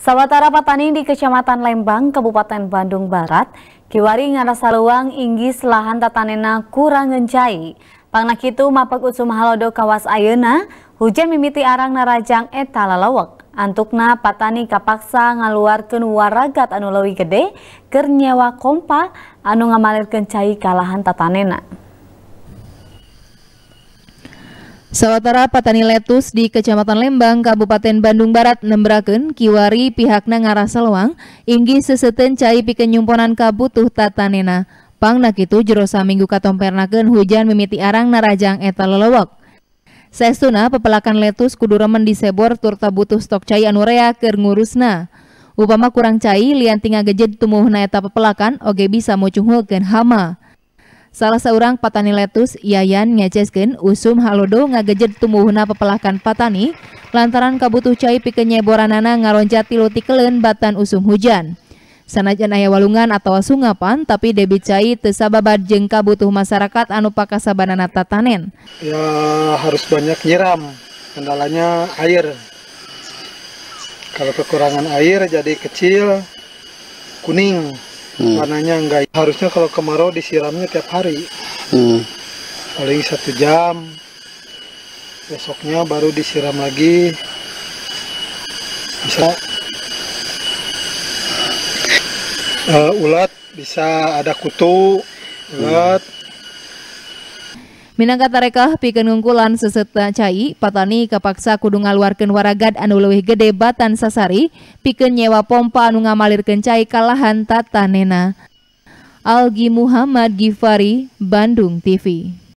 Sawatara Patani di Kecamatan Lembang, Kabupaten Bandung Barat, kiwari ngarasaluang inggi lahan tatanena kurang ngencai. Pangnak itu mapak usum halodo kawas ayena, hujan mimiti arang narajang eta lalawak. Antukna patani kapaksa ngaluarkan waragat anu lewi gede, ker kompa anu ngamalir kencai kalahan tatanena. Sawatara petani Letus di Kecamatan Lembang, Kabupaten Bandung Barat, Nembraken, Kiwari, pihakna ngaraselwang, inggi seseten cai pikenyumponan kabutuh tatanena. Pangnak itu jerosa minggu katompernaken hujan mimiti arang narajang eta lelewek. Sestuna pepelakan letus kudu disebor turta butuh stok cai anurea ker ngurusna. Upama kurang cai, lianting gejet tumuhna eta pepelakan oge bisa mucunghulkeun hama. Salah seorang petani letus Yayan Ngeceskin, usum halodo ngagejed tumbuhna pepelakan petani lantaran kabutuh cai pikenye boranana ngaronjat tilu tikelen batan usum hujan. Sanajan aya walungan atau sungapan tapi debit cai tesababad jengka butuh masyarakat anu pakasabanana tatanen. Ya harus banyak nyiram. Kendalanya air. Kalau kekurangan air jadi kecil kuning hmm. warnanya enggak harusnya kalau kemarau disiramnya tiap hari hmm. paling satu jam besoknya baru disiram lagi bisa uh, ulat bisa ada kutu ulat hmm Minangkatareka pikeun ngungkulan seseta cai patani kapaksa kudu ngaluarkeun waragad anu leuwih gede batan sasari pikeun nyewa pompa anu ngamalirkeun cai kalahan tatanena. Algi Muhammad Gifari, Bandung TV.